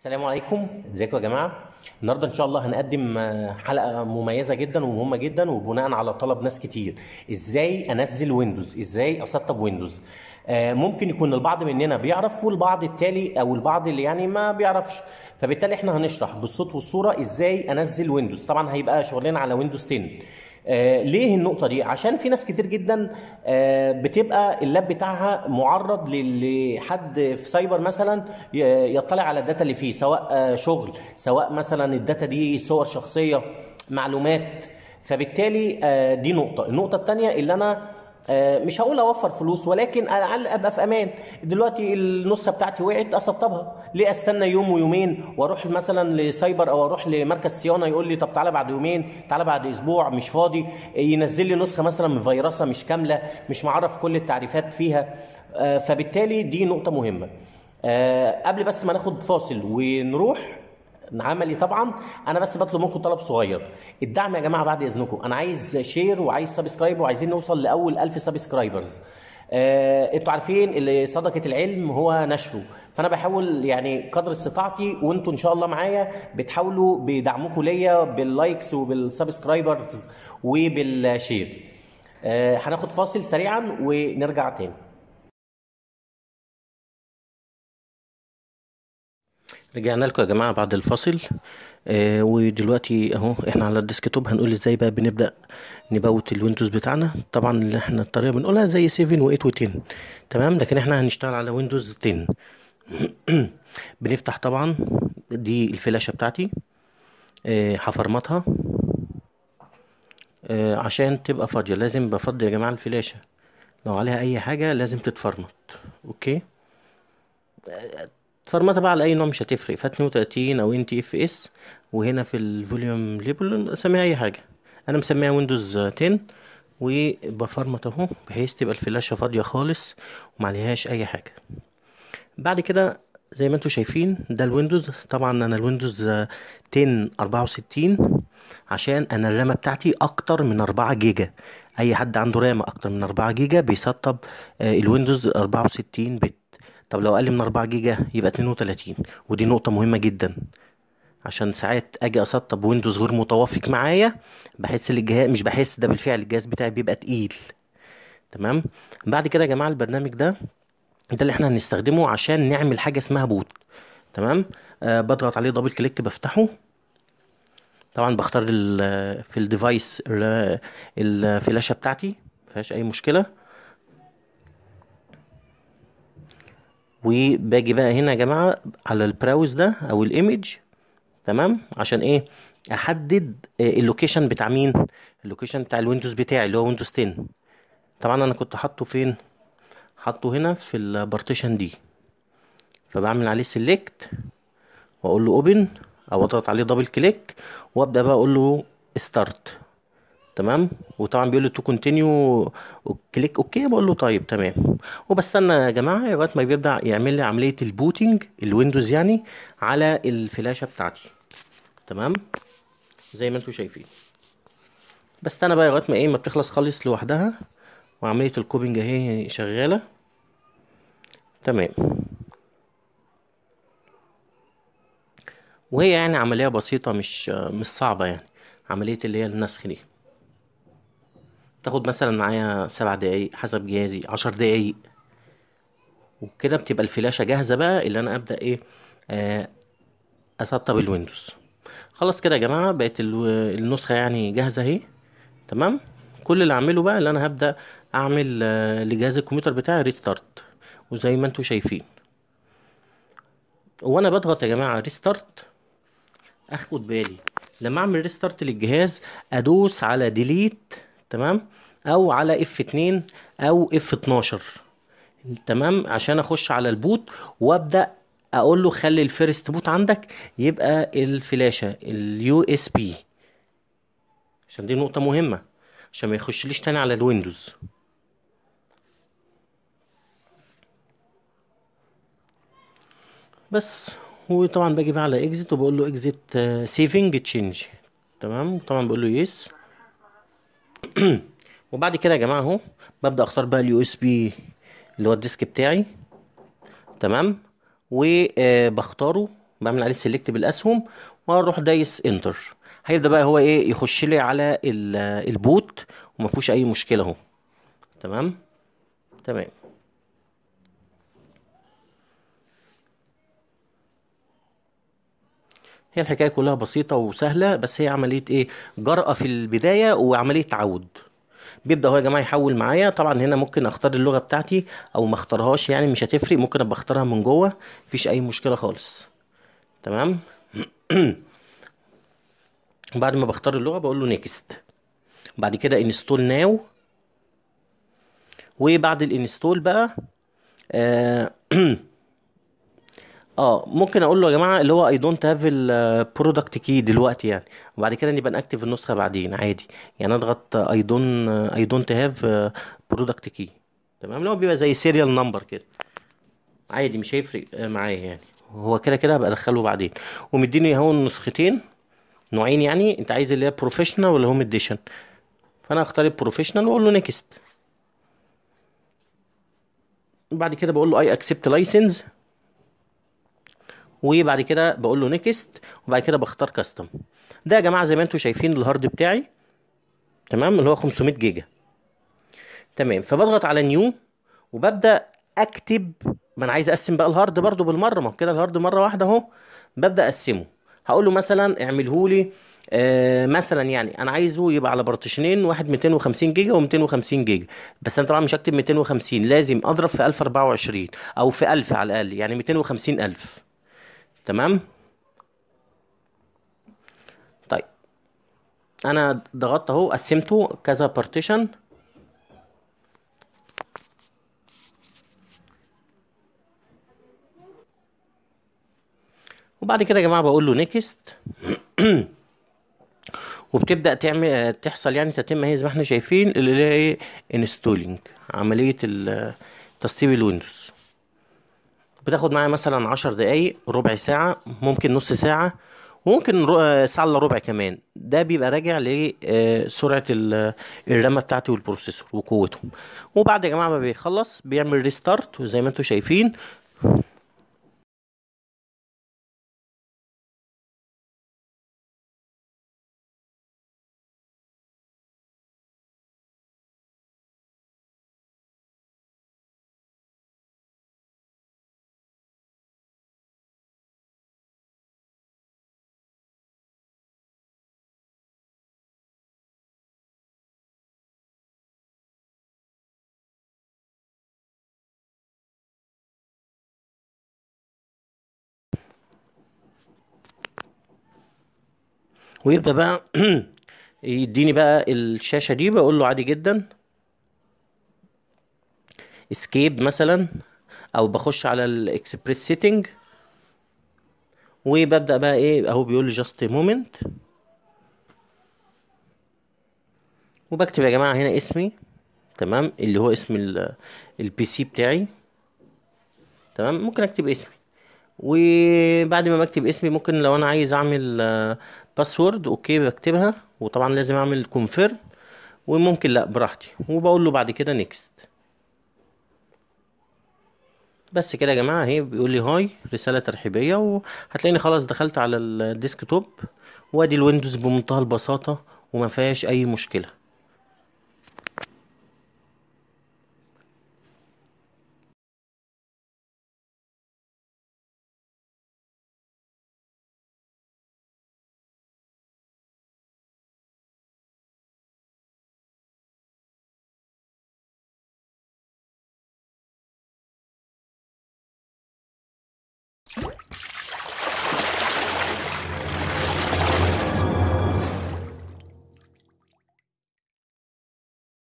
السلام عليكم ازيكم يا جماعه النهارده ان شاء الله هنقدم آه، حلقه مميزه جدا ومهمه جدا وبناء على طلب ناس كتير ازاي انزل ويندوز ازاي اسطب ويندوز آه، ممكن يكون البعض مننا بيعرف والبعض التالي او البعض اللي يعني ما بيعرفش فبالتالي احنا هنشرح بالصوت والصوره ازاي انزل ويندوز طبعا هيبقى شغلنا على ويندوز 10 آه، ليه النقطه دي عشان في ناس كتير جدا آه، بتبقى اللاب بتاعها معرض لحد في سايبر مثلا يطلع على الداتا اللي فيه سواء آه، شغل سواء مثلا الداتا دي صور شخصيه معلومات فبالتالي دي نقطه النقطه الثانيه اللي انا آه، مش هقول اوفر فلوس ولكن على الاقل ابقى في امان دلوقتي النسخه بتاعتي وقعت اسطبها ليه استنى يوم ويومين واروح مثلا لسايبر او اروح لمركز صيانه يقول لي طب تعالى بعد يومين تعالى بعد اسبوع مش فاضي ينزل لي نسخه مثلا فيروسه مش كامله مش معرف كل التعريفات فيها آه، فبالتالي دي نقطه مهمه آه، قبل بس ما ناخد فاصل ونروح عملي طبعا انا بس بطلب منكم طلب صغير الدعم يا جماعه بعد اذنكم انا عايز شير وعايز سبسكرايب وعايزين نوصل لاول 1000 سبسكرايبرز آه، انتوا عارفين اللي صدقه العلم هو نشره فانا بحاول يعني قدر استطاعتي وانتوا ان شاء الله معايا بتحاولوا بدعمكم ليا باللايكس وبالسبسكرايبرز وبالشير آه، هناخد فاصل سريعا ونرجع تاني رجعنا لكم يا جماعه بعد الفاصل آه ودلوقتي اهو احنا على الديسكتوب هنقول ازاي بقى بنبدا نبوت الويندوز بتاعنا طبعا اللي احنا الطريقه بنقولها زي 7 و8 و10 تمام لكن احنا هنشتغل على ويندوز 10 بنفتح طبعا دي الفلاشه بتاعتي آه هفرمطها آه عشان تبقى فاضيه لازم بفضي يا جماعه الفلاشه لو عليها اي حاجه لازم تتفرمط اوكي الفرمتة بقى على اي نوع مش هتفرق فات 32 او ان تي اف اس وهنا في الفوليوم ليبل سميها اي حاجة انا مسميها ويندوز 10 وبفرمت اهو بحيث تبقى الفلاشة فاضية خالص عليهاش اي حاجة بعد كده زي ما انتوا شايفين ده الويندوز طبعا انا الويندوز 10 64 عشان انا الرامه بتاعتي اكتر من 4 جيجا اي حد عنده رامه اكتر من 4 جيجا بيسطب آه، الويندوز 64 بت طب لو اقل من 4 جيجا يبقى 32 ودي نقطة مهمة جدا عشان ساعات اجي اسطب ويندوز غير متوافق معايا بحس الجهاز مش بحس ده بالفعل الجهاز بتاعي بيبقى تقيل تمام بعد كده يا جماعه البرنامج ده ده اللي احنا هنستخدمه عشان نعمل حاجه اسمها بوت تمام آه بضغط عليه دبل كليك بفتحه طبعا بختار في الديفايس الفلاشه بتاعتي ما فيهاش اي مشكله وباجي بقى هنا يا جماعه على البراوز ده او الايمج تمام عشان ايه احدد آه، اللوكيشن بتاع مين اللوكيشن بتاع الويندوز بتاعي اللي هو ويندوز 10 طبعا انا كنت حاطه فين حاطه هنا في البارتيشن دي فبعمل عليه سيلكت واقول له اوبن او اضغط عليه دبل كليك وابدا بقى اقول له ستارت تمام وطبعا بيقول لي تو كونتينيو وكليك اوكي بقول له طيب تمام وبستنى يا جماعه لغايه ما بيبدا يعمل لي عمليه البوتنج الويندوز يعني على الفلاشه بتاعتي تمام زي ما انتم شايفين بستنى بقى لغايه ما ايه ما بتخلص خالص لوحدها وعمليه الكوبنج اهي شغاله تمام وهي يعني عمليه بسيطه مش مش صعبه يعني عمليه اللي هي النسخ دي تاخد مثلا معايا سبع دقايق حسب جهازي عشر دقايق وكده بتبقى الفلاشة جاهزة بقى اللي انا ابدأ ايه آه اسطب الويندوز خلاص كده يا جماعة بقت النسخة يعني جاهزة اهي تمام كل اللي اعمله بقى اللي انا هبدأ اعمل آه لجهاز الكمبيوتر بتاعي ريستارت وزي ما انتوا شايفين وانا بضغط يا جماعة ريستارت اخد بالي لما اعمل ريستارت للجهاز ادوس على ديليت تمام او على اف 2 او اف 12 تمام عشان اخش على البوت وابدا اقول له خلي الفيرست بوت عندك يبقى الفلاشه اليو اس بي عشان دي نقطه مهمه عشان ما يخشليش تاني على الويندوز بس وطبعا باجي بقى على اكزيت وبقول له اكزيت سيفنج تشينج تمام طبعا بقول له يس yes. وبعد كده يا جماعه اهو ببدا اختار بقى اليو اس بي اللي هو الديسك بتاعي تمام وبختاره آه، بعمل عليه سيلكت بالاسهم واروح دايس انتر هيبدا بقى هو ايه يخش لي على آه، البوت وما فيهوش اي مشكله اهو تمام تمام هي الحكايه كلها بسيطه وسهله بس هي عمليه ايه جرأه في البدايه وعمليه تعود بيبدا هو يا جماعه يحول معايا طبعا هنا ممكن اختار اللغه بتاعتي او ما اختارهاش يعني مش هتفرق ممكن ابقى اختارها من جوه مفيش اي مشكله خالص تمام بعد ما بختار اللغه بقول له نيكست بعد كده انستول ناو وبعد الانستول بقى آه اه ممكن اقول له يا جماعه اللي هو اي دونت هاف البرودكت كي دلوقتي يعني وبعد كده نبقى نكتف النسخه بعدين عادي يعني اضغط اي دون اي دونت هاف برودكت كي تمام اللي هو بيبقى زي سيريال نمبر كده عادي مش هيفرق معايا يعني هو كده كده هبقى ادخله بعدين ومديني اهو نسختين نوعين يعني انت عايز اللي هي بروفيشنال ولا هوم اديشن فانا هختار البروفيشنال واقول له نيكست بعد كده بقول له اي اكسبت لايسنس وبعد كده بقول له نيكست وبعد كده بختار كاستم ده يا جماعه زي ما انتم شايفين الهارد بتاعي تمام اللي هو 500 جيجا تمام فبضغط على نيو وببدا اكتب ما انا عايز اقسم بقى الهارد برده بالمره ما هو كده الهارد مره واحده اهو ببدا اقسمه هقول له مثلا اعمله لي آه مثلا يعني انا عايزه يبقى على بارتيشنين واحد 250 جيجا و250 جيجا بس انا طبعا مش هكتب 250 لازم اضرب في 1024 او في 1000 على الاقل يعني 250000 تمام طيب انا ضغطت اهو قسمته كذا بارتيشن وبعد كده يا جماعه بقول له نيكست وبتبدا تعمل تحصل يعني تتم هي زي ما احنا شايفين اللي هي ايه انستولينج عمليه تسطيب الويندوز بتاخد معايا مثلا عشر دقايق ربع ساعة ممكن نص ساعة وممكن آه، ساعة الا ربع كمان ده بيبقى راجع لسرعة آه، الرامة بتاعتي والبروسيسور وقوته وبعد يا جماعة ما بيخلص بيعمل ريستارت وزي ما انتم شايفين ويبدا بقى يديني بقى الشاشه دي بقول له عادي جدا اسكيب مثلا او بخش على الاكسبريس سيتنج وببدا بقى ايه اهو بيقول لي جاست مومنت وبكتب يا جماعه هنا اسمي تمام اللي هو اسم البي سي بتاعي تمام ممكن اكتب اسمي وبعد ما بكتب اسمي ممكن لو انا عايز اعمل باسورد آه، اوكي بكتبها وطبعا لازم اعمل كونفيرم وممكن لا براحتي وبقول له بعد كده نيكست بس كده يا جماعه اهي بيقول لي هاي رساله ترحيبيه وهتلاقيني خلاص دخلت على الديسك توب وادي الويندوز بمنتهى البساطه وما فيهاش اي مشكله